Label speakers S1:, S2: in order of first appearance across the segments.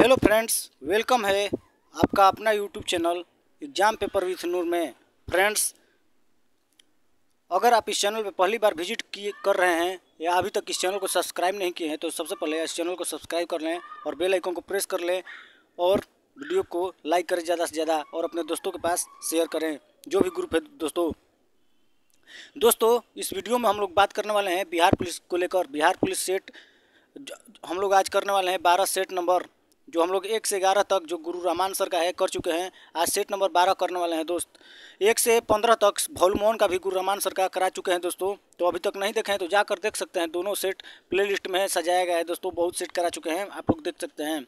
S1: hello friends welcome है आपका अपना YouTube channel exam paper with Noor में फ्रेंड्स अगर आप इस चैनल पर पहली बार विजिट किए कर रहे हैं या अभी तक इस चैनल को सब्सक्राइब नहीं किए हैं तो सबसे पहले इस चैनल को सब्सक्राइब कर लें और बेल आइकन को प्रेस कर लें और वीडियो को लाइक करें ज़्यादा से ज़्यादा और अपने दोस्तों के पास शेयर करें जो भी ग्रुप है दोस्तों दोस्तों इस वीडियो में हम लोग बात करने वाले हैं बिहार पुलिस को लेकर बिहार पुलिस सेट हम लोग आज करने वाले हैं बारह सेट नंबर जो हम लोग एक से ग्यारह तक जो गुरु रामान सर का है कर चुके हैं आज सेट नंबर बारह करने वाले हैं दोस्त एक से पंद्रह तक वॉल्यूमोन का भी गुरु रामान सर का करा चुके हैं दोस्तों तो अभी तक नहीं देखे हैं तो जाकर देख सकते हैं दोनों सेट प्लेलिस्ट में सजाया गया है दोस्तों बहुत सेट करा चुके हैं आप लोग देख सकते हैं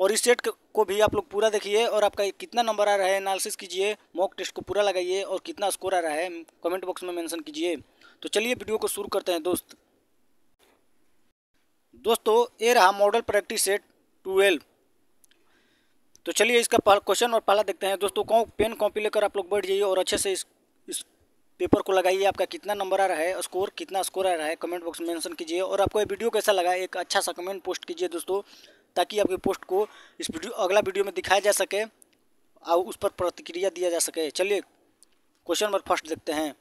S1: और इस सेट को भी आप लोग पूरा देखिए और आपका कितना नंबर आ रहा है एनालिसिस कीजिए मॉक टेस्ट को पूरा लगाइए और कितना स्कोर आ रहा है कमेंट बॉक्स में मेंशन कीजिए तो चलिए वीडियो को शुरू करते हैं दोस्त दोस्तों ये रहा मॉडल प्रैक्टिस सेट ट्वेल्व तो चलिए इसका क्वेश्चन और पहला देखते हैं दोस्तों कौन पेन कॉपी लेकर आप लोग बैठ जाइए और अच्छे से इस, इस पेपर को लगाइए आपका कितना नंबर आ रहा है स्कोर कितना स्कोर आ रहा है कमेंट बॉक्स में मेंशन कीजिए और आपको ये वीडियो कैसा लगा एक अच्छा सा कमेंट पोस्ट कीजिए दोस्तों ताकि आपकी पोस्ट को इस वीडियो अगला वीडियो में दिखाया जा सके और उस पर प्रतिक्रिया दिया जा सके चलिए क्वेश्चन नंबर फर्स्ट देखते हैं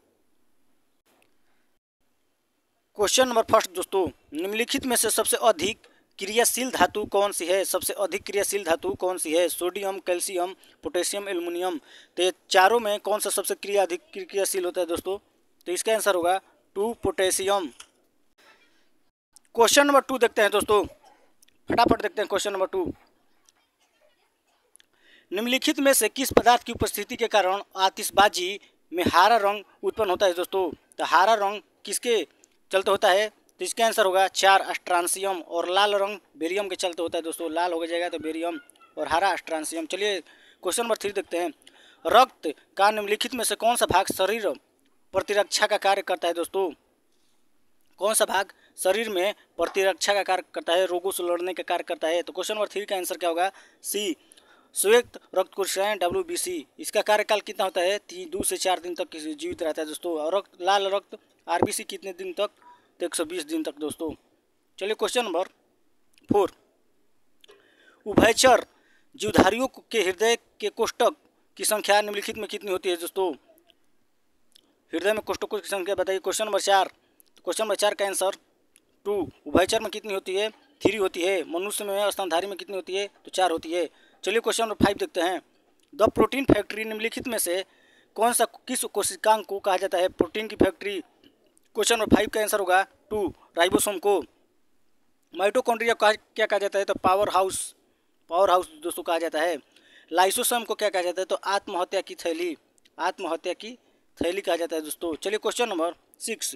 S1: क्वेश्चन नंबर फर्स्ट दोस्तों निम्नलिखित में से सबसे अधिक क्रियाशील धातु कौन सी है सबसे अधिक क्रियाशील धातु कौन सी है सोडियम कैल्शियम पोटेशियम एल्युमिनियम तो ये चारों में कौन सा सबसे क्रिया अधिक क्रियाशील होता है दोस्तों तो इसका आंसर होगा two potassium question number two देखते हैं दोस्तों फटाफट देखते हैं क्वेश्चन नंबर टू निम्नलिखित में से किस पदार्थ की उपस्थिति के कारण आतिशबाजी में हरा रंग उत्पन्न होता है दोस्तों तो हरा रंग किसके चलते होता है तो इसका आंसर होगा चार अस्ट्रांसियम और लाल रंग बेरियम के चलते होता है दोस्तों लाल हो जाएगा तो बेरियम और हरा अस्ट्रांसियम चलिए क्वेश्चन नंबर थ्री देखते हैं रक्त का निम्नलिखित में से कौन सा भाग शरीर प्रतिरक्षा का कार्य करता है दोस्तों कौन सा भाग शरीर में प्रतिरक्षा का कार्य करता है रोगों से लड़ने का कार्य करता है तो क्वेश्चन नंबर थ्री का आंसर क्या होगा सी स्वयक्त रक्त कोशिकाएं डब्ल्यू बी सी इसका कार्यकाल कितना होता है तीन दो से चार दिन तक जीवित रहता है दोस्तों और रक्त लाल रक्त आर बी सी कितने दिन तक तो एक सौ बीस दिन तक दोस्तों चलिए क्वेश्चन नंबर फोर उभयचर जीवधारियों के हृदय के कोष्टक की संख्या निम्नलिखित में कितनी होती है दोस्तों हृदय में कोष्टकों की संख्या बताइए क्वेश्चन नंबर चार क्वेश्चन नंबर चार का आंसर टू उभयचर में कितनी होती है थ्री होती है मनुष्य में स्तनधारी में कितनी होती है तो चार होती है चलिए क्वेश्चन नंबर फाइव देखते हैं द प्रोटीन फैक्ट्री निम्नलिखित में से कौन सा किस कोशिकांग को कहा जाता है प्रोटीन की फैक्ट्री क्वेश्चन नंबर फाइव का आंसर होगा टू राइबोसोम को माइटोकॉन्ड्रिया को क्या कहा जाता है तो पावर हाउस पावर हाउस दोस्तों कहा जाता है लाइसोसम को क्या कहा जाता है तो आत्महत्या की थैली आत्महत्या की थैली कहा जाता है दोस्तों चलिए क्वेश्चन नंबर सिक्स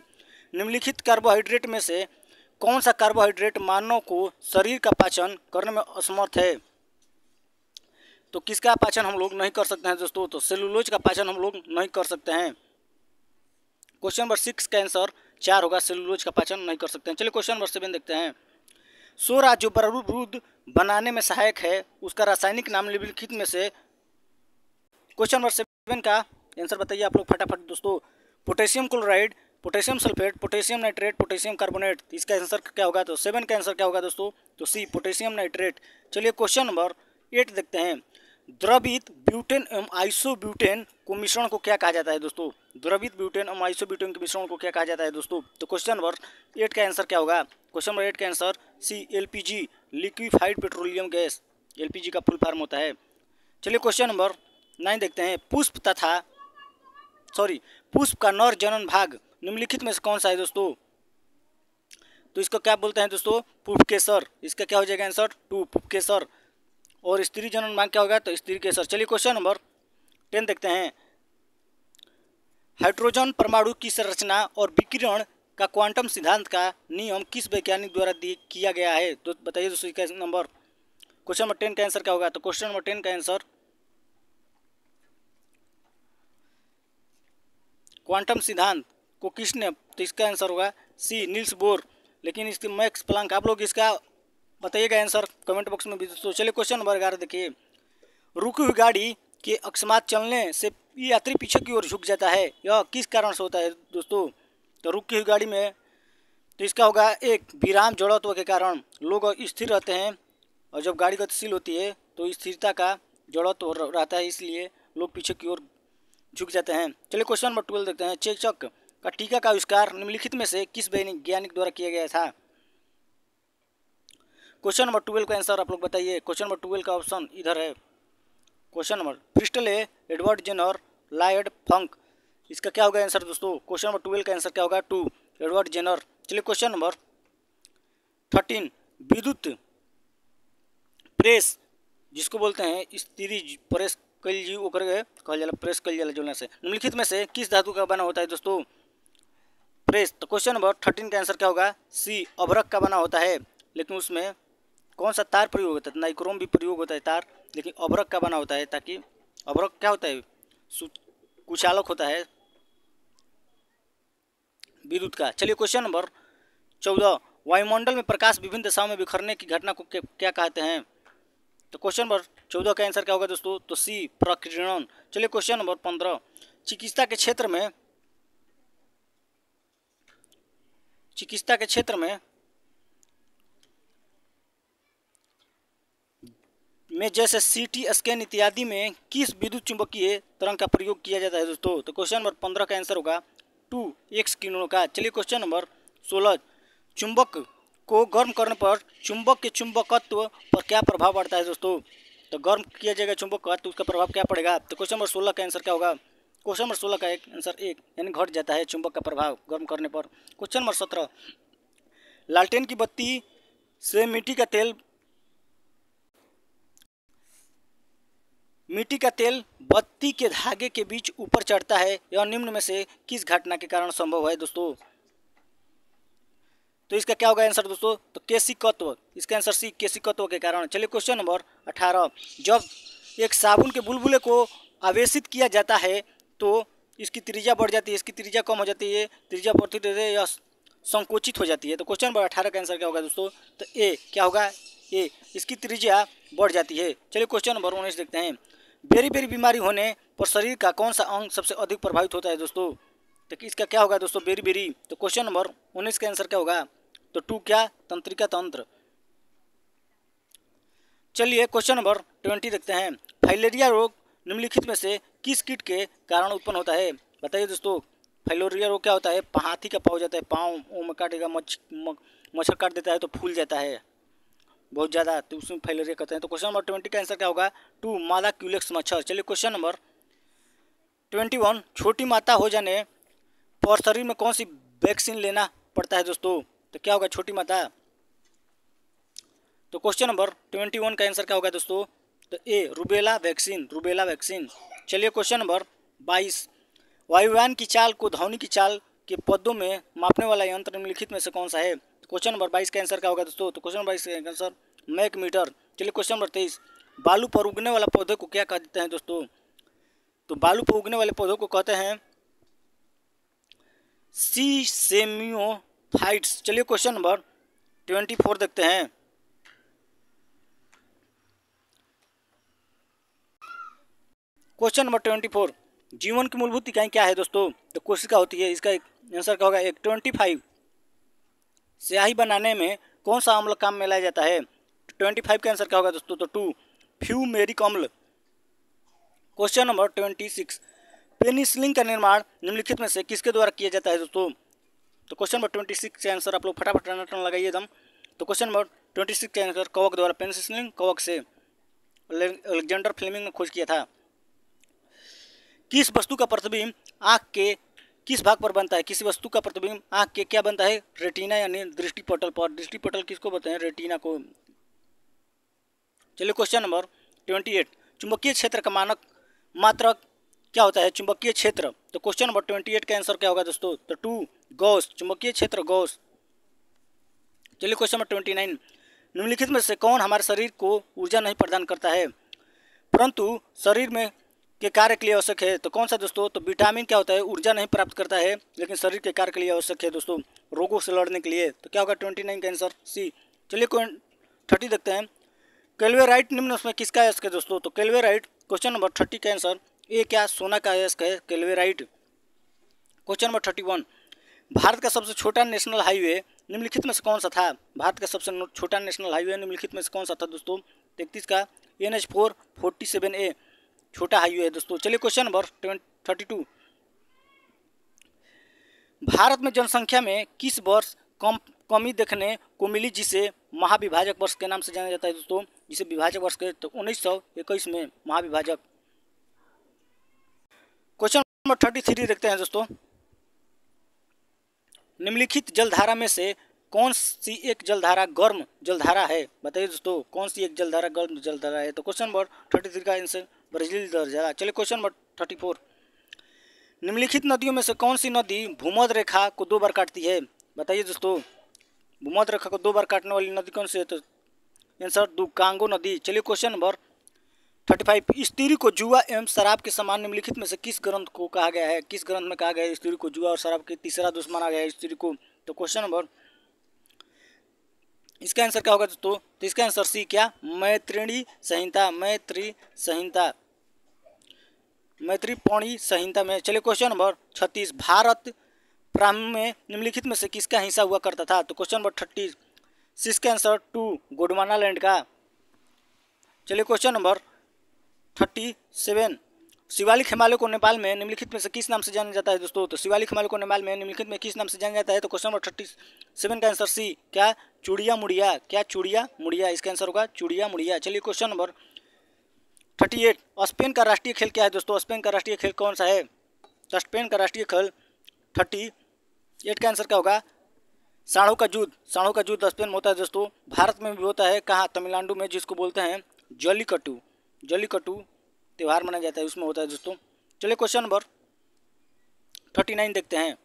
S1: निम्नलिखित कार्बोहाइड्रेट में से कौन सा कार्बोहाइड्रेट मानव को शरीर का पाचन करने में असमर्थ है तो किसका पाचन हम लोग नहीं कर सकते हैं दोस्तों तो सेलुलोज का पाचन हम लोग नहीं कर सकते हैं क्वेश्चन नंबर सिक्स का आंसर चार होगा सेलुलोज का पाचन नहीं कर सकते हैं चलिए क्वेश्चन नंबर सेवन देखते हैं सोरा जो बरूद बनाने में सहायक है उसका रासायनिक नाम निम्नलिखित में से क्वेश्चन नंबर सेवन का आंसर बताइए आप लोग फटाफट दोस्तों potassium chloride potassium sulphate potassium nitrate potassium carbonate इसका आंसर क्या होगा तो सेवन का आंसर क्या होगा दोस्तों तो सी पोटेशियम नाइट्रेट चलिए क्वेश्चन नंबर एट देखते हैं द्रवित ब्यूटेन एवं आइसोब्यूटेन को मिश्रण को क्या कहा जाता है दोस्तों द्रवित ब्यूटेन एवं आइसोब्यूटेन के मिश्रण को क्या कहा जाता है दोस्तों तो क्वेश्चन नंबर एट का आंसर क्या होगा क्वेश्चन नंबर एट का answer C L P G liquefied petroleum gas L P G का फुल फॉर्म होता है चलिए क्वेश्चन नंबर नाइन देखते हैं पुष्प तथा सॉरी पुष्प का नर जनन भाग निम्नलिखित में से कौन सा है दोस्तों तो इसको क्या बोलते हैं दोस्तों केसर इसका क्या हो जाएगा आंसर टू पुपकेसर और स्त्री जनन मांग क्या होगा तो स्त्री के सर चलिए क्वेश्चन नंबर टेन देखते हैं हाइड्रोजन परमाणु की संरचना और विकिरण का क्वांटम सिद्धांत का नियम किस वैज्ञानिक द्वारा किया गया है तो बताइए दोस्तों क्या नंबर क्वेश्चन नंबर टेन का आंसर क्या होगा तो क्वेश्चन नंबर टेन का आंसर क्वांटम सिद्धांत को किसने तो इसका आंसर होगा सी नील्स बोर लेकिन इसके मैक्स प्लांक आप लोग इसका बताइएगा आंसर कमेंट बॉक्स में भी दोस्तों चलिए क्वेश्चन नंबर ग्यारह देखिए रुकी हुई गाड़ी के अकस्मात चलने से यात्री पीछे की ओर झुक जाता है यह किस कारण से होता है दोस्तों तो रुकी हुई गाड़ी में तो इसका होगा एक विराम जड़त्व के कारण लोग स्थिर रहते हैं और जब गाड़ी गतिशील होती है तो स्थिरता का जड़त्व रहता है इसलिए लोग पीछे की ओर झुक जाते हैं चलिए क्वेश्चन नंबर ट्वेल्व देखते हैं चेक चक का टीका का आविष्कार निम्नलिखित में से किस वैज्ञानिक द्वारा किया गया था क्वेश्चन नंबर ट्वेल्व का आंसर आप लोग बताइए क्वेश्चन नंबर ट्वेल्व का ऑप्शन इधर है क्वेश्चन नंबर फ्रिस्टल है एडवर्ड जेन और लायड फंक इसका क्या होगा आंसर दोस्तों क्वेश्चन नंबर ट्वेल्व का आंसर क्या होगा टू एडवर्ड जेनर चलिए क्वेश्चन नंबर थर्टीन विद्युत प्रेस जिसको बोलते हैं स्त्री प्रेस कल जी वो कर कहा कहल जाला प्रेस कल जाला जो से निम्नलिखित में से किस धातु का बना होता है दोस्तों प्रेस तो क्वेश्चन नंबर थर्टीन का आंसर क्या होगा सी अभरक का बना होता है लेकिन उसमें कौन सा तार प्रयोग होता है नाइक्रोम भी प्रयोग होता है तार लेकिन अभ्रक का बना होता है ताकि अभ्रक क्या होता है कुचालक होता है विद्युत का चलिए क्वेश्चन नंबर चौदह वायुमंडल में प्रकाश विभिन्न दिशाओं में बिखरने की घटना को क्या कहते हैं तो क्वेश्चन नंबर चौदह का आंसर क्या होगा दोस्तों तो सी प्रकृण चलिए क्वेश्चन नंबर पंद्रह चिकित्सा के क्षेत्र में चिकित्सा के क्षेत्र में में जैसे सी टी स्कैन इत्यादि में किस विद्युत चुंबकीय तरंग का प्रयोग किया जाता है दोस्तों तो क्वेश्चन नंबर पंद्रह का आंसर होगा टू एक्स किरणों का चलिए क्वेश्चन नंबर सोलह चुंबक को गर्म करने पर चुंबक के चुंबकत्व पर क्या प्रभाव पड़ता है दोस्तों तो गर्म किया जाएगा चुंबक का तो उसका प्रभाव क्या पड़ेगा तो क्वेश्चन नंबर सोलह का आंसर क्या होगा क्वेश्चन नंबर सोलह का एक आंसर एक यानी घट जाता है चुंबक का प्रभाव गर्म करने पर क्वेश्चन नंबर सत्रह लालटेन की बत्ती से मिट्टी का तेल मिट्टी का तेल बत्ती के धागे के बीच ऊपर चढ़ता है यह निम्न में से किस घटना के कारण संभव है दोस्तों तो इसका क्या होगा आंसर दोस्तों तो केसी तत्व इसका आंसर सी केसी तत्व के कारण चलिए क्वेश्चन नंबर अठारह जब एक साबुन के बुलबुले को आवेशित किया जाता है तो इसकी त्रिज्या बढ़ जाती है इसकी त्रिज्या कम हो जाती है त्रिज्या बढ़ती रहती है संकुचित हो जाती है तो क्वेश्चन नंबर अठारह का आंसर क्या होगा दोस्तों तो ए क्या होगा ए इसकी त्रिज्या बढ़ जाती है चलिए क्वेश्चन नंबर उन्नीस देखते हैं बेरी बेरी बीमारी होने पर शरीर का कौन सा अंग सबसे अधिक प्रभावित होता है दोस्तों तो इसका क्या होगा दोस्तों बेरी बेरी तो क्वेश्चन नंबर उन्नीस का आंसर क्या होगा तो टू क्या तंत्रिका तंत्र चलिए क्वेश्चन नंबर ट्वेंटी देखते हैं फाइलेरिया रोग निम्नलिखित में से किस कीट के कारण उत्पन्न होता है बताइए दोस्तों फाइलेरिया रोग क्या होता है हाथी का पाव जाता है पाँव में काटेगा मच्छर काट देता है तो फूल जाता है बहुत ज़्यादा तो उसमें फैलोरिया कहते हैं तो क्वेश्चन नंबर ट्वेंटी का आंसर क्या होगा टू मादा क्यूलेक्स मच्छर चलिए क्वेश्चन नंबर ट्वेंटी वन छोटी माता हो जाने पर शरीर में कौन सी वैक्सीन लेना पड़ता है दोस्तों तो क्या होगा छोटी माता तो क्वेश्चन नंबर ट्वेंटी वन का आंसर क्या होगा दोस्तों तो A rubella vaccine rubella vaccine चलिए क्वेश्चन नंबर बाईस वायुवान की चाल को धावनी की चाल के पदों में मापने वाला यंत्र निम्नलिखित में से कौन सा है क्वेश्चन नंबर बाईस का आंसर क्या होगा दोस्तों तो क्वेश्चन नंबर बाईस का आंसर मैक मीटर चलिए क्वेश्चन नंबर तेईस बालू पर उगने वाला पौधे को क्या कह देते हैं दोस्तों तो बालू पर उगने वाले पौधों को कहते हैं सी सेमियो सेमियोफाइट्स चलिए क्वेश्चन नंबर ट्वेंटी फोर देखते हैं क्वेश्चन नंबर ट्वेंटी फोर जीवन की मूलभूत इकाई क्या है दोस्तों तो कोशिका होती है इसका एक आंसर क्या होगा एक ट्वेंटी फाइव स्याही बनाने में कौन सा अम्ल काम में लाया जाता है ट्वेंटी फाइव का आंसर क्या होगा दोस्तों तो टू फ्यूमेरिक अम्ल question number twenty six penicillin का निर्माण निम्नलिखित में से किसके द्वारा किया जाता है दोस्तों तो क्वेश्चन नंबर ट्वेंटी सिक्स के आंसर आप लोग फटाफट टन टन लगाइए एकदम तो क्वेश्चन नंबर ट्वेंटी सिक्स के आंसर कवक द्वारा पेनिसलिंग कवक से अलेक्जेंडर फ्लेमिंग ने खोज किया था किस वस्तु का प्रतिबिंब आँख के किस भाग पर बनता है किसी वस्तु का प्रतिबिंब आँख के क्या बनता है रेटिना यानी दृष्टि पटल पर दृष्टि पटल किसको हैं रेटिना को चलिए क्वेश्चन नंबर ट्वेंटी एट चुंबकीय क्षेत्र का मानक मात्रक क्या होता है चुंबकीय क्षेत्र तो क्वेश्चन नंबर ट्वेंटी एट का आंसर क्या होगा दोस्तों तो टू गौस चुंबकीय क्षेत्र गौस चलिए क्वेश्चन नंबर ट्वेंटी नाइन निम्नलिखित में से कौन हमारे शरीर को ऊर्जा नहीं प्रदान करता है परंतु शरीर में के कार्य के लिए आवश्यक है तो कौन सा दोस्तों तो विटामिन क्या होता है ऊर्जा नहीं प्राप्त करता है लेकिन शरीर के कार्य के लिए आवश्यक है दोस्तों रोगों से लड़ने के लिए तो क्या होगा ट्वेंटी नाइन का आंसर सी चलिए थर्टी देखते हैं कैलवेराइट निम्न उसमें किसका आस्क है दोस्तों तो कैलवेराइट क्वेश्चन नंबर थर्टी का आंसर ए क्या सोना का आस्क है कैलवेराइट question number thirty one Bharat का सबसे छोटा नेशनल हाईवे निम्नलिखित में से कौन सा था भारत का सबसे छोटा नेशनल हाईवे निम्नलिखित में से कौन सा था दोस्तों तैतीस का N H four forty seven A छोटा हाईवे है दोस्तों चलिए question number thirty two Bharat में जनसंख्या में किस वर्ष कम कमी देखने को मिली जिसे महाविभाजक वर्ष के नाम से जाना जाता है दोस्तों जिसे विभाजक वर्ष कहते तो उन्नीस सौ इक्कीस में महाविभाजक क्वेश्चन नंबर थर्टी थ्री देखते हैं दोस्तों निम्नलिखित जलधारा में से कौन सी एक जलधारा गर्म जलधारा है बताइए दोस्तों कौन सी एक जलधारा गर्म जलधारा है तो क्वेश्चन नंबर थर्टी थ्री का आंसर ब्राजील दर्ज है चलिए क्वेश्चन नंबर थर्टी फोर निम्नलिखित नदियों में से कौन सी नदी भूमध रेखा को दो बार काटती है बताइए दोस्तों भूमध रेखा को दो बार काटने वाली नदी कौन सी है तो आंसर दो कांगो नदी चलिए क्वेश्चन नंबर थर्टी फाइव स्त्री को जुआ एवं शराब के समान निम्नलिखित में से किस ग्रंथ को कहा गया है किस ग्रंथ में कहा गया है स्त्री को जुआ और शराब के तीसरा दुश्मन आ गया है स्त्री को तो क्वेश्चन नंबर इसका आंसर क्या होगा दोस्तों तो इसका आंसर सी क्या मैत्रिणी संहिता मैत्री संहिता मैत्रीपौणी संहिता में चलिए क्वेश्चन नंबर छत्तीस भारत प्रारंभ में निम्नलिखित में से किसका हिस्सा हुआ करता था तो क्वेश्चन नंबर थर्टी सिक्स का आंसर टू गोडवाना लैंड का चलिए question number thirty seven Shivalik Himalaya को नेपाल में निम्नलिखित में से किस नाम से जाना जाता है दोस्तों तो शिवालिक हिमालय को नेपाल में निम्नलिखित में किस नाम से जाना जाता है तो क्वेश्चन नंबर थर्टी सेवन का आंसर सी क्या चुड़िया मुड़िया क्या चूड़िया मुड़िया इसका आंसर होगा चुड़िया मुड़िया चलिए question number thirty eight Spain का राष्ट्रीय खेल क्या है दोस्तों स्पेन का राष्ट्रीय खेल कौन सा है तो स्पेन का राष्ट्रीय खेल थर्टी एट का आंसर क्या होगा साढ़ों का युद्ध साढ़ों का युद्ध स्पेन में होता है दोस्तों भारत में भी होता है कहाँ तमिलनाडु में जिसको बोलते हैं जलीकटू जलीकटू त्यौहार मनाया जाता है उसमें होता है दोस्तों चलिए क्वेश्चन नंबर थर्टी नाइन देखते हैं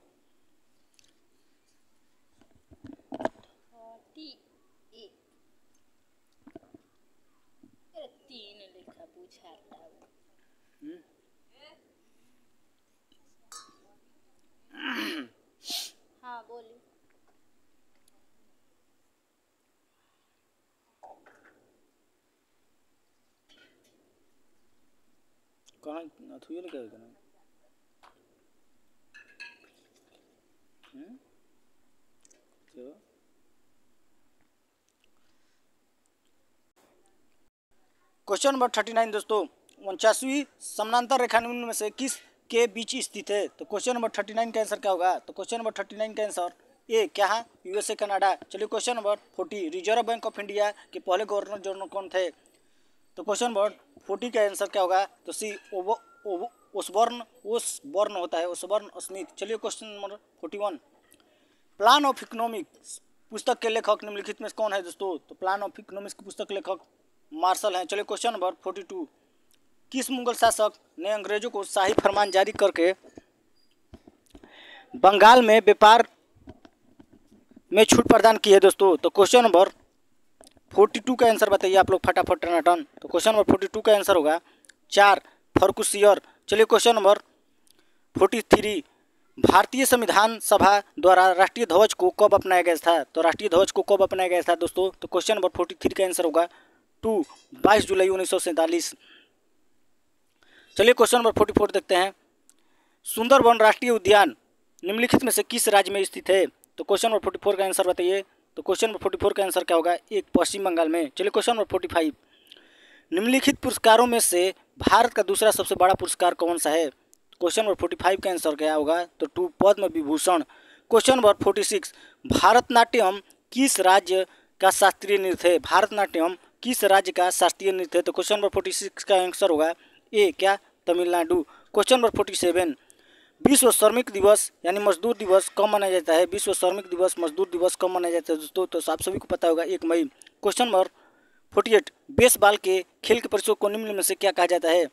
S1: 나두 개를 깨야 क्वेश्चन नंबर थर्टी नाइन दोस्तों उनचासवीं समानांतर रेखानिम्न में से किस के बीच स्थित है तो क्वेश्चन नंबर थर्टी नाइन का आंसर क्या होगा तो क्वेश्चन नंबर थर्टी नाइन का आंसर ए क्या है यूएसए कनाडा चलिए question number forty reserve bank of India के पहले गवर्नर जनरल कौन थे तो क्वेश्चन नंबर फोर्टी का आंसर क्या होगा तो सी ओवो ओवो बर्न होता है ओसबर्न स्मिथ चलिए question number forty one plan of economics पुस्तक के लेखक निम्नलिखित में कौन है दोस्तों तो प्लान ऑफ इकोनॉमिक्स के पुस्तक लेखक मार्शल हैं चलिए क्वेश्चन नंबर फोर्टी टू किस मुगल शासक ने अंग्रेजों को शाही फरमान जारी करके बंगाल में व्यापार में छूट प्रदान की है दोस्तों तो क्वेश्चन नंबर फोर्टी टू का आंसर बताइए आप लोग फटाफट टनाटन तो क्वेश्चन नंबर फोर्टी टू का आंसर होगा चार फर्कुशियर चलिए क्वेश्चन नंबर फोर्टी थ्री भारतीय संविधान सभा द्वारा राष्ट्रीय ध्वज को कब अपनाया गया था तो राष्ट्रीय ध्वज को कब अपनाया गया था दोस्तों तो क्वेश्चन नंबर फोर्टी थ्री का आंसर होगा टू बाईस जुलाई उन्नीस सौ सैंतालीस चलिए क्वेश्चन नंबर फोर्टी फोर देखते हैं सुंदरबन राष्ट्रीय उद्यान निम्नलिखित में से किस राज्य में स्थित है तो क्वेश्चन नंबर फोर्टी फोर का आंसर बताइए तो क्वेश्चन नंबर फोर्टी फोर का आंसर क्या होगा एक पश्चिम बंगाल में चलिए क्वेश्चन नंबर फोर्टी फाइव निम्नलिखित पुरस्कारों में से भारत का दूसरा सबसे बड़ा पुरस्कार कौन सा है क्वेश्चन नंबर फोर्टी फाइव का आंसर क्या होगा तो two Padma Vibhushan question number forty six Bharatanatyam किस राज्य का शास्त्रीय नृत्य है भारतनाट्यम किस राज्य का शास्त्रीय नृत्य है तो क्वेश्चन नंबर फोर्टी सिक्स का आंसर होगा ए क्या Tamil Nadu question number forty seven विश्व श्रमिक दिवस यानी मजदूर दिवस कब मनाया जाता है विश्व श्रमिक दिवस मजदूर दिवस कब मनाया जाता है दोस्तों तो आप सभी को पता होगा एक मई question number forty eight baseball के खेल के परिसर को निम्न में से क्या कहा जाता है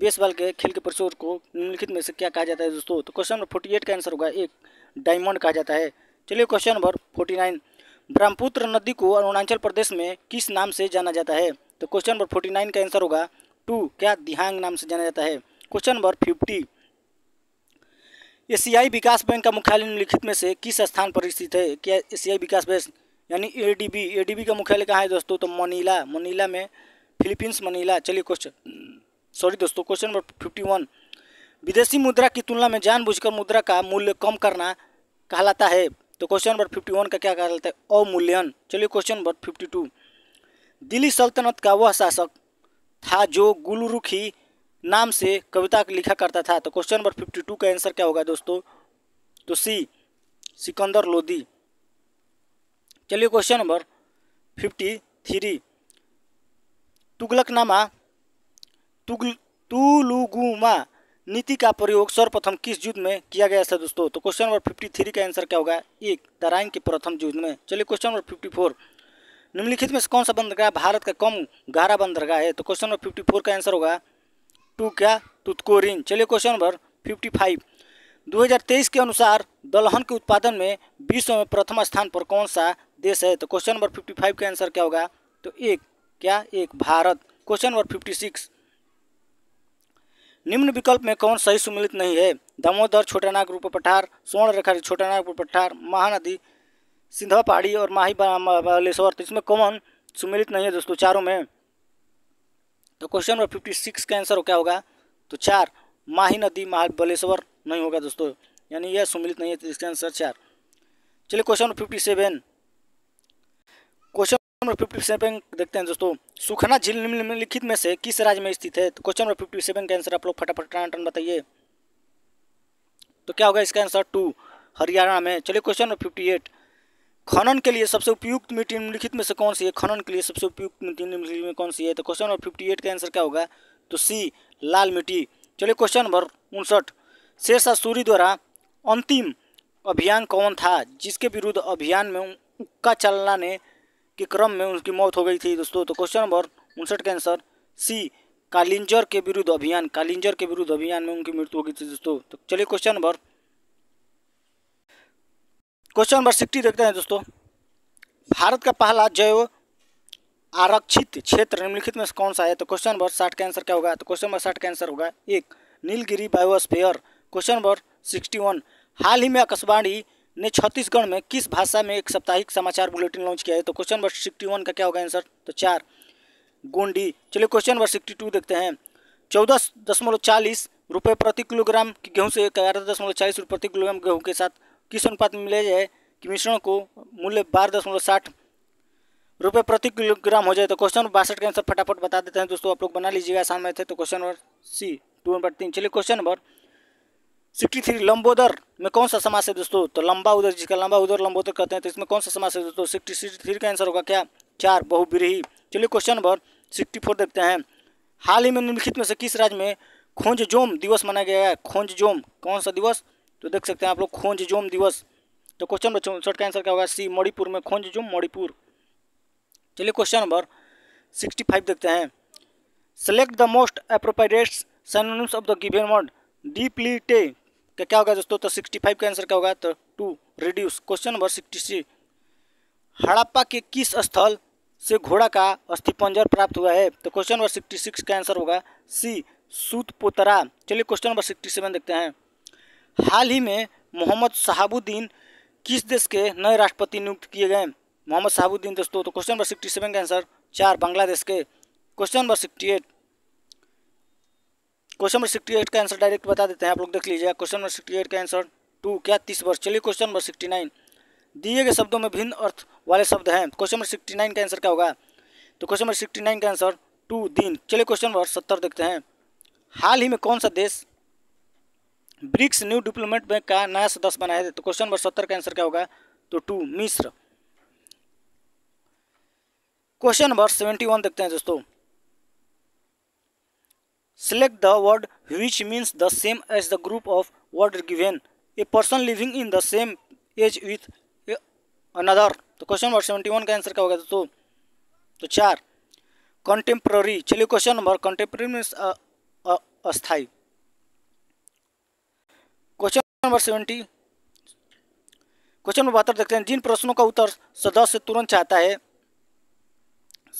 S1: बेस बाल के खेल के परिसर को निम्नलिखित में से क्या कहा जाता है दोस्तों तो क्वेश्चन नंबर फोर्टी एट का आंसर होगा एक डायमंड कहा जाता है चलिए question number forty nine Brahmaputra नदी को अरुणाचल प्रदेश में किस नाम से जाना जाता है तो क्वेश्चन नंबर फोर्टी नाइन का आंसर होगा टू क्या दिहांग नाम से जाना जाता है क्वेश्चन नंबर फिफ्टी एशियाई विकास बैंक का मुख्यालय निम्नलिखित में से किस स्थान पर स्थित है क्या एशियाई विकास बैंक यानी एडीबी एडीबी का मुख्यालय कहाँ है दोस्तों तो मनीला मनीला में फिलीपींस मनीला चलिए क्वेश्चन सॉरी दोस्तों क्वेश्चन नंबर फिफ्टी वन विदेशी मुद्रा की तुलना में जानबूझकर मुद्रा का मूल्य कम करना कहलाता है तो क्वेश्चन नंबर फिफ्टी वन का क्या कहलाता है अवमूल्यन चलिए question number fifty two Delhi सल्तनत का वह शासक था जो गुलरुखी नाम से कविता लिखा करता था तो क्वेश्चन नंबर फिफ्टी टू का आंसर क्या होगा दोस्तों तो सी सिकंदर लोधी चलिए question number fifty three Tughlaqnama तुगल तुलुगुमा नीति का प्रयोग सर्वप्रथम किस युद्ध में किया गया था दोस्तों तो क्वेश्चन नंबर फिफ्टी थ्री का आंसर क्या होगा एक तराइन के प्रथम युद्ध में चलिए क्वेश्चन नंबर फिफ्टी फोर निम्नलिखित में से कौन सा बंदरगाह भारत का कम गहरा बंदरगाह है तो क्वेश्चन नंबर फिफ्टी फोर का आंसर होगा टू क्या तुतको तो चलिए क्वेश्चन नंबर फिफ्टी फाइव तेईस के अनुसार दलहन के उत्पादन में विश्व में प्रथम स्थान पर कौन सा देश है तो क्वेश्चन नंबर फिफ्टी फाइव का आंसर क्या होगा तो एक क्या एक Bharat question number fifty six निम्न विकल्प में कौन सही सुमिलित नहीं है दामोदर छोटा नाग रूप पठार स्वर्ण रेखा नाग रूप पठार महानदी सिंधवा पहाड़ी और माही बालेश्वर तो इसमें कौन सुमिलित नहीं है दोस्तों चारों में तो क्वेश्चन नंबर फिफ्टी सिक्स का आंसर हो क्या होगा तो चार माही नदी महाबलेश्वर नहीं होगा दोस्तों यानी यह सुमिलित नहीं है तो इसका आंसर चार चलिए question number fifty seven question number fifty seven देखते हैं दोस्तों सुखना झील निम्नलिखित में से किस राज्य में स्थित है तो क्वेश्चन नंबर फिफ्टी सेवन का आंसर आप लोग फटाफट टन बताइए तो क्या होगा इसका आंसर टू हरियाणा में चलिए क्वेश्चन नंबर फिफ्टी एट खनन के लिए सबसे उपयुक्त मिट्टी निम्नलिखित में से कौन सी है खनन के लिए सबसे उपयुक्त मिट्टी निम्नलिखित में कौन सी है तो क्वेश्चन नंबर फिफ्टी एट का आंसर क्या होगा तो सी लाल मिट्टी चलिए क्वेश्चन नंबर उनसठ शेरशाह सूरी द्वारा अंतिम अभियान कौन था जिसके विरुद्ध अभियान में उक्का चलाने के क्रम में उनकी मौत हो गई थी दोस्तों तो क्वेश्चन नंबर उनसठ का आंसर सी कालिंजर के विरुद्ध अभियान कालिंजर के विरुद्ध अभियान में उनकी मृत्यु हो गई थी दोस्तों तो चलिए question number question number sixty देखते हैं दोस्तों भारत का पहला जैव आरक्षित क्षेत्र निम्नलिखित में कौन सा है तो क्वेश्चन नंबर साठ का आंसर क्या होगा तो क्वेश्चन नंबर साठ का आंसर होगा एक Nilgiri biosphere question number sixty one हाल ही में आकाशवाणी ने छत्तीसगढ़ में किस भाषा में एक साप्ताहिक समाचार बुलेटिन लॉन्च किया है तो क्वेश्चन नंबर सिक्सटी वन का क्या होगा आंसर तो चार गोंडी चलिए क्वेश्चन नंबर सिक्सटी टू देखते हैं चौदह दशमलव चालीस रुपये प्रति किलोग्राम की गेहूँ से ग्यारह दशमलव चालीस रुपये प्रति किलोग्राम गेहूँ के साथ किस अनुपात में मिले जाए कि मिश्रण को मूल्य बारह दशमलव साठ रुपये प्रति किलोग्राम हो जाए तो क्वेश्चन नंबर बासठ का आंसर फटाफट बता देते हैं दोस्तों आप लोग बना लीजिएगा आसान में थे तो question number C two number तीन चलिए क्वेश्चन नंबर सिक्सटी थ्री लंबोदर में कौन सा समास है दोस्तों तो लंबा उधर जिसका लंबा उधर लंबोदर कहते हैं तो इसमें कौन सा समास है दोस्तों सिक्सटी सिक्सटी थ्री का आंसर होगा क्या चार बहुब्रीही चलिए क्वेश्चन नंबर सिक्सटी फोर देखते हैं हाल ही में निम्नलिखित में से किस राज्य में खोज जोम दिवस मनाया गया है खोज जोम कौन सा दिवस तो देख सकते हैं आप लोग खोज जोम दिवस तो क्वेश्चन नंबर शॉर्ट का आंसर क्या होगा सी मणिपुर में खोज जोम मणिपुर चलिए क्वेश्चन नंबर सिक्सटी फाइव देखते हैं select the most appropriate synonyms of the given word deeply टे क्या क्या होगा दोस्तों तो सिक्सटी फाइव का आंसर क्या होगा तो two reduce question number sixty C Harappa के किस स्थल से घोड़ा का अस्थिपंजर प्राप्त हुआ है तो क्वेश्चन नंबर सिक्सटी सिक्स का आंसर होगा सी सूत पोतरा चलिए क्वेश्चन नंबर सिक्सटी सेवन देखते हैं हाल ही में मोहम्मद शहाबुद्दीन किस देश के नए राष्ट्रपति नियुक्त किए गए मोहम्मद शहाबुद्दीन दोस्तों तो क्वेश्चन नंबर सिक्सटी सेवन का आंसर चार बांग्लादेश के question number sixty eight question number sixty eight का आंसर डायरेक्ट बता देते हैं आप लोग देख लीजिएगा क्वेश्चन नंबर सिक्सटी एट का आंसर टू क्या तीस वर्ष चलिए क्वेश्चन नंबर सिक्सटी नाइन दिए गए शब्दों में भिन्न अर्थ वाले शब्द हैं क्वेश्चन नंबर सिक्सटी नाइन का आंसर क्या होगा तो क्वेश्चन नंबर सिक्सटी नाइन का आंसर टू दिन चलिए क्वेश्चन नंबर सत्तर देखते हैं हाल ही में कौन सा देश ब्रिक्स न्यू डिप्लोमेट बैंक का नया सदस्य बनाया जाए तो क्वेश्चन नंबर सत्तर का आंसर क्या होगा तो टू मिस्र क्वेश्चन नंबर सेवेंटी वन देखते हैं दोस्तों select the word which means the same as the group of word given a person living in the same age with another तो क्वेश्चन नंबर सेवेंटी वन का answer क्या होगा दोस्तों तो चार कंटेम्प्ररी चलिए क्वेश्चन नंबर कंटेम्प्ररी मीन्स अस्थाई question number seventy question number बहत्तर देखते हैं जिन प्रश्नों का उत्तर सदस्य तुरंत चाहता है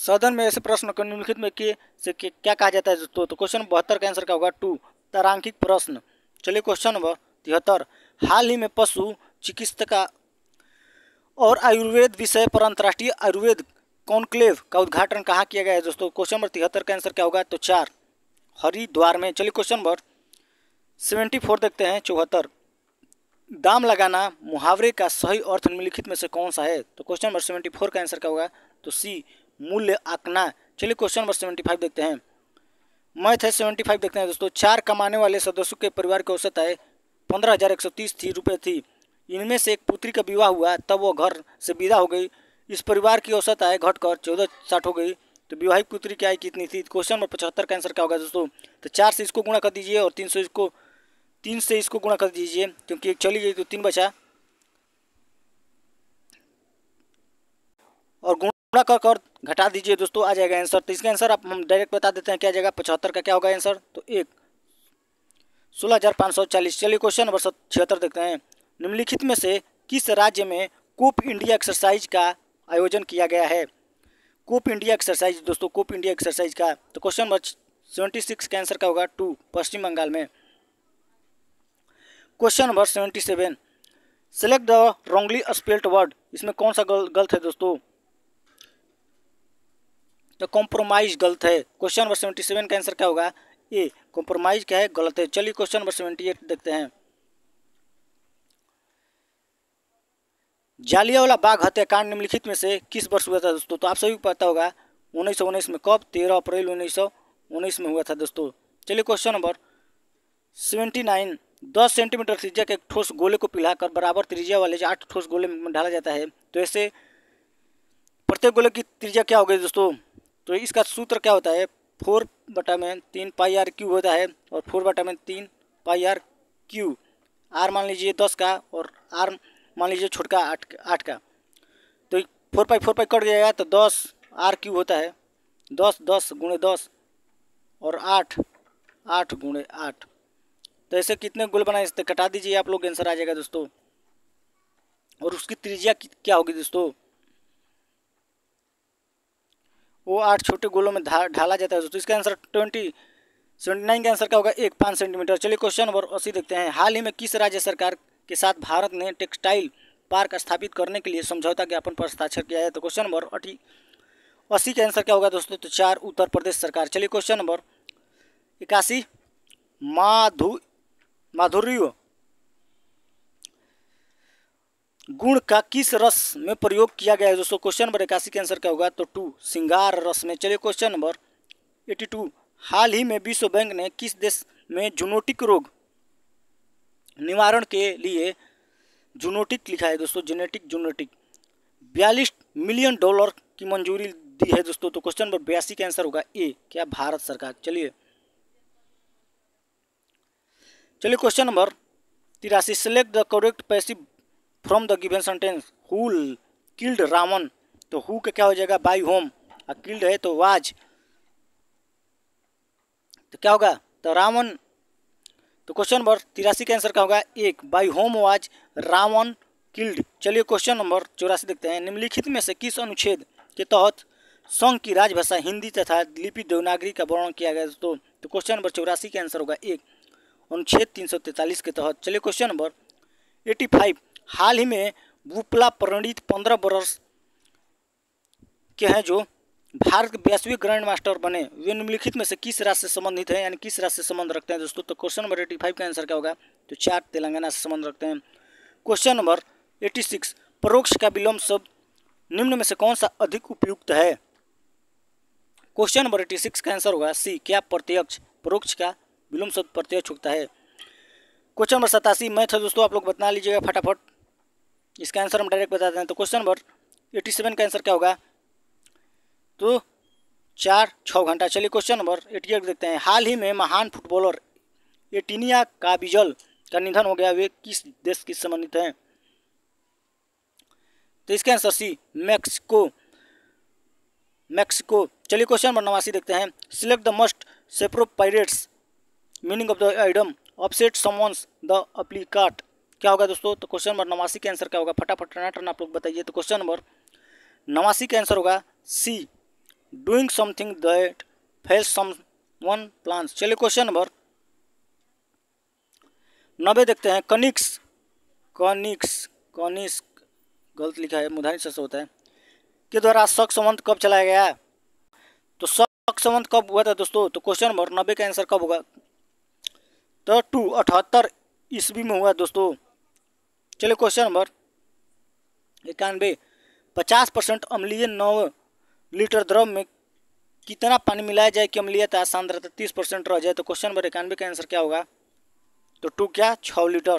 S1: सदन में ऐसे प्रश्न को निम्नलिखित में किए से के, क्या कहा जाता है तो, तो क्वेश्चन बहत्तर का आंसर क्या होगा टू तारांकित प्रश्न चलिए क्वेश्चन नंबर तिहत्तर हाल ही में पशु चिकित्सा और आयुर्वेद विषय पर अंतर्राष्ट्रीय आयुर्वेद कॉन्क्लेव का उद्घाटन कहाँ किया गया है दोस्तों क्वेश्चन नंबर तिहत्तर का आंसर क्या होगा तो चार हरिद्वार में चलिए क्वेश्चन नंबर सेवेंटी फोर देखते हैं चौहत्तर दाम लगाना मुहावरे का सही अर्थ निम्नलिखित में से कौन सा है तो क्वेश्चन नंबर सेवेंटी फोर का आंसर क्या होगा तो सी मूल्य आंकना चलिए क्वेश्चन नंबर सेवेंटी फाइव देखते हैं मैथ है सेवेंटी फाइव देखते हैं दोस्तों चार कमाने वाले सदस्यों के परिवार की औसत है पंद्रह हज़ार एक सौ तीस थी रुपये थी इनमें से एक पुत्री का विवाह हुआ तब वो घर से विदा हो गई इस परिवार की औसत आय घटकर चौदह साठ हो गई तो विवाहिक पुत्री की आय कितनी थी क्वेश्चन तो नंबर पचहत्तर का आंसर क्या होगा दोस्तों तो चार से इसको गुणा कर दीजिए और तीन सौ इसको तीन से इसको गुणा कर दीजिए क्योंकि एक चली गई तो तीन बचा और गुणा कर कर घटा दीजिए दोस्तों आ जाएगा आंसर तो इसका आंसर आप हम डायरेक्ट बता देते हैं क्या जाएगा पचहत्तर का क्या होगा आंसर तो एक सोलह हज़ार पाँच सौ चालीस चलिए क्वेश्चन नंबर छिहत्तर देखते हैं निम्नलिखित में से किस राज्य में कोप इंडिया एक्सरसाइज का आयोजन किया गया है कोप इंडिया एक्सरसाइज दोस्तों कोप इंडिया एक्सरसाइज का तो क्वेश्चन नंबर सेवेंटी सिक्स का आंसर क्या होगा टू पश्चिम बंगाल में question number seventy seven select the wrongly spelt word इसमें कौन सा गल, गलत है दोस्तों द कॉम्प्रोमाइज गलत है क्वेश्चन नंबर सेवेंटी सेवन का आंसर क्या होगा ए कॉम्प्रोमाइज क्या है गलत है चलिए क्वेश्चन नंबर सेवेंटी एट देखते हैं जालियावाला बाघ हत्याकांड निम्नलिखित में से किस वर्ष हुआ था दोस्तों तो आप सभी को पता होगा उन्नीस सौ उन्नीस में कब तेरह अप्रैल उन्नीस सौ उन्नीस में हुआ था दोस्तों चलिए क्वेश्चन नंबर सेवेंटी नाइन दस सेंटीमीटर त्रिज्या के एक ठोस गोले को कर बराबर त्रिज्या वाले आठ ठोस गोले में डाला जाता है तो ऐसे प्रत्येक गोले की त्रिज्या क्या हो गई दोस्तों तो इसका सूत्र क्या होता है फोर बटा में तीन पाई आर क्यू होता है और फोर बटा में तीन पाई आर क्यू आर मान लीजिए दस का और आर मान लीजिए छोटका आठ आठ का तो four pi four pi cut जाएगा तो दस आर क्यू होता है दस दस गुणे दस और आठ आठ गुणे आठ तो ऐसे कितने गोल बनाए सकते कटा दीजिए आप लोग आंसर आ जाएगा दोस्तों और उसकी त्रिज्या क्या होगी दोस्तों वो आठ छोटे गोलों में ढाला जाता है दोस्तों इसका आंसर ट्वेंटी सेवेंटी नाइन का आंसर क्या होगा एक पाँच सेंटीमीटर चलिए क्वेश्चन नंबर अस्सी देखते हैं हाल ही में किस राज्य सरकार के साथ भारत ने टेक्सटाइल पार्क स्थापित करने के लिए समझौता ज्ञापन पर हस्ताक्षर किया है तो क्वेश्चन नंबर अठी अस्सी का आंसर क्या होगा दोस्तों तो चार उत्तर प्रदेश सरकार चलिए क्वेश्चन नंबर इक्यासी माधु माधुर्य गुण का किस रस में प्रयोग किया गया है दोस्तों क्वेश्चन नंबर इक्यासी के आंसर क्या होगा तो टू सिंगार रस में चलिए क्वेश्चन नंबर एटी टू हाल ही में विश्व बैंक ने किस देश में जूनोटिक रोग निवारण के लिए जूनोटिक लिखा है दोस्तों जेनेटिक जूनोटिक बयालीस मिलियन डॉलर की मंजूरी दी है दोस्तों तो क्वेश्चन नंबर बयासी का आंसर होगा ए क्या भारत सरकार चलिए चलिए क्वेश्चन नंबर तिरासी select the correct passive from the given sentence who killed Ravan तो हु का क्या हो जाएगा बाई होम और किल्ड है तो वाज तो क्या होगा तो रावण तो क्वेश्चन नंबर तिरासी का आंसर क्या होगा एक by whom was Ravan killed चलिए क्वेश्चन नंबर चौरासी देखते हैं निम्नलिखित में से किस अनुच्छेद के तहत संघ की राजभाषा हिंदी तथा लिपि देवनागरी का वर्णन किया गया तो क्वेश्चन तो नंबर चौरासी का आंसर होगा एक अनुच्छेद तीन के तहत चलिए क्वेश्चन नंबर एटी फाइव हाल ही में बुपला प्रणीत पंद्रह वर्ष के हैं जो भारत के वैश्विक ग्रैंड मास्टर बने वे निम्नलिखित में से किस राज्य से संबंधित हैं यानी किस राज्य से संबंध रखते हैं दोस्तों तो क्वेश्चन नंबर एटी फाइव का आंसर क्या होगा तो चार तेलंगाना से संबंध रखते हैं क्वेश्चन नंबर एटी सिक्स परोक्ष का विलोम शब्द निम्न में से कौन सा अधिक उपयुक्त है क्वेश्चन नंबर एटी सिक्स का आंसर होगा सी क्या प्रत्यक्ष परोक्ष का विलोम शब्द प्रत्यय छुपता है क्वेश्चन नंबर सतासी मैथ है दोस्तों आप लोग बता लीजिएगा फटाफट इसका आंसर हम डायरेक्ट बता हैं तो क्वेश्चन नंबर एट्टी का आंसर क्या होगा तो चार छः घंटा चलिए क्वेश्चन नंबर एटी एट देखते हैं हाल ही में महान फुटबॉलर एटीनिया काबिजल का निधन हो गया वे किस देश की संबंधित हैं तो इसका आंसर सी मैक्सिको मैक्सिको चलिए क्वेश्चन नंबर नवासी देखते हैं select the most appropriate meaning of the idiom upset someone's the applecart क्या होगा दोस्तों तो क्वेश्चन नंबर नवासी का आंसर क्या होगा फटाफट टना टना आप लोग बताइए तो क्वेश्चन नंबर नवासी का आंसर होगा C doing something that face some one plans चलिए क्वेश्चन नंबर नबे देखते हैं कनिक्स कनिक्स कनिक्स गलत लिखा है मुधानी से होता है के द्वारा शक संबंध कब चलाया गया तो शक संबंध कब हुआ था दोस्तों तो क्वेश्चन नंबर नब्बे का आंसर कब होगा तो टू अठहत्तर ईस्वी में हुआ दोस्तों चलिए क्वेश्चन नंबर इक्यानवे पचास परसेंट अम्लीय नौ लीटर द्रव में कितना पानी मिलाया जाए कि अम्लीयता सांद्रता तो तीस परसेंट रह जाए तो क्वेश्चन नंबर इक्यानवे का आंसर क्या होगा तो टू क्या छः लीटर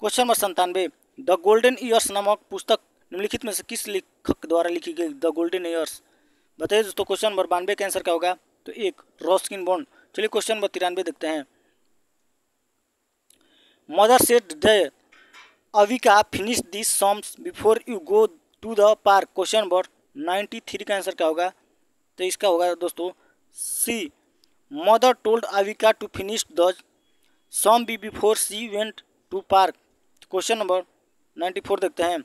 S1: क्वेश्चन नंबर संतानवे द गोल्डन ईयर्स नामक पुस्तक निम्नलिखित में से किस लेखक द्वारा लिखी गई द गोल्डन ईयर्स बताइए दोस्तों क्वेश्चन नंबर बानवे का आंसर क्या होगा तो एक रोस्किन बॉन्ड चलिए क्वेश्चन नंबर तिरानवे देखते हैं mother said the Avika finish this sums before you go to the park question number ninety three का आंसर क्या होगा तो इसका होगा दोस्तों C mother told Avika to finish the sum be before she went to park question number ninety four देखते हैं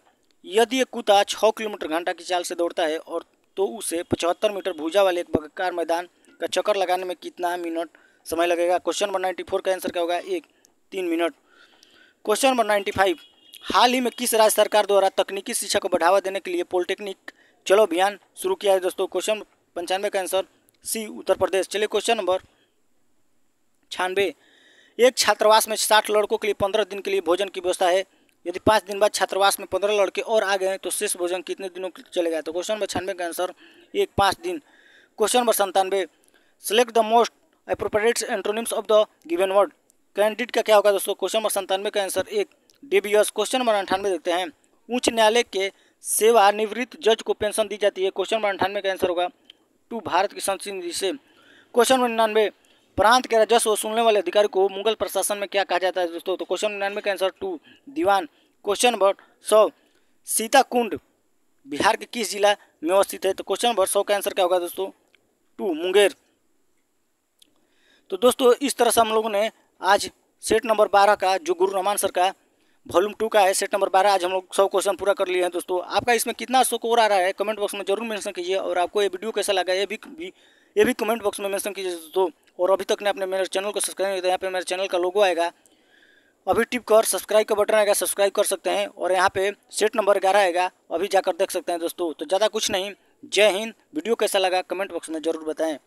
S1: यदि एक कुत्ता छः किलोमीटर घंटा की चाल से दौड़ता है और तो उसे पचहत्तर मीटर भूजा वाले एक बकार मैदान का चक्कर लगाने में कितना मिनट समय लगेगा क्वेश्चन नंबर नाइन्टी फोर का आंसर क्या होगा एक तीन minute question number ninety five हाल ही में किस राज्य सरकार द्वारा तकनीकी शिक्षा को बढ़ावा देने के लिए पॉलिटेक्निक चलो अभियान शुरू किया है दोस्तों क्वेश्चन पंचानवे का आंसर सी उत्तर प्रदेश चलिए क्वेश्चन नंबर छानबे एक छात्रावास में साठ लड़कों के लिए पंद्रह दिन के लिए भोजन की व्यवस्था है यदि पाँच दिन बाद छात्रावास में पंद्रह लड़के और आ गए हैं तो शेष भोजन कितने दिनों के चलेगा तो क्वेश्चन नंबर छानवे का आंसर एक पाँच दिन क्वेश्चन नंबर संतानवे select the most appropriate antonyms of the given word candidate का क्या होगा दोस्तों क्वेश्चन नंबर संतानवे का आंसर एक डीबीएस क्वेश्चन नंबर अंठानवे देखते हैं उच्च न्यायालय के सेवानिवृत्त जज को पेंशन दी जाती है क्वेश्चन नंबर अंठानवे का आंसर होगा टू भारत की संसद निधि से क्वेश्चन नंबर निन्यानवे प्रांत के राजस्व सुनने वाले अधिकारी को मुगल प्रशासन में क्या कहा जाता है दोस्तों तो क्वेश्चन निन्यानवे का आंसर टू दीवान क्वेश्चन नंबर सौ सीताकुंड बिहार के किस जिला में अवस्थित है तो क्वेश्चन नंबर सौ का आंसर क्या होगा दोस्तों टू मुंगेर तो दोस्तों इस तरह से हम लोगों ने आज सेट नंबर बारह का जो गुरु रहमान सर का वॉल्यूम टू का है सेट नंबर बारह आज हम लोग सौ क्वेश्चन पूरा कर लिए हैं दोस्तों आपका इसमें कितना स्कोर आ रहा है कमेंट बॉक्स में जरूर मेंशन कीजिए और आपको ये वीडियो कैसा लगा ये भी, भी ये भी कमेंट बॉक्स में मेंशन कीजिए दोस्तों और अभी तक ने अपने मेरे चैनल को सब्सक्राइब नहीं किया यहाँ पर मेरे चैनल का लोगो आएगा अभी टिप कर सब्सक्राइब का बटन आएगा सब्सक्राइब कर सकते हैं और यहाँ पर सेट नंबर ग्यारह आएगा अभी जाकर देख सकते हैं दोस्तों तो ज़्यादा कुछ नहीं जय हिंद वीडियो कैसा लगा कमेंट बॉक्स में ज़रूर बताएँ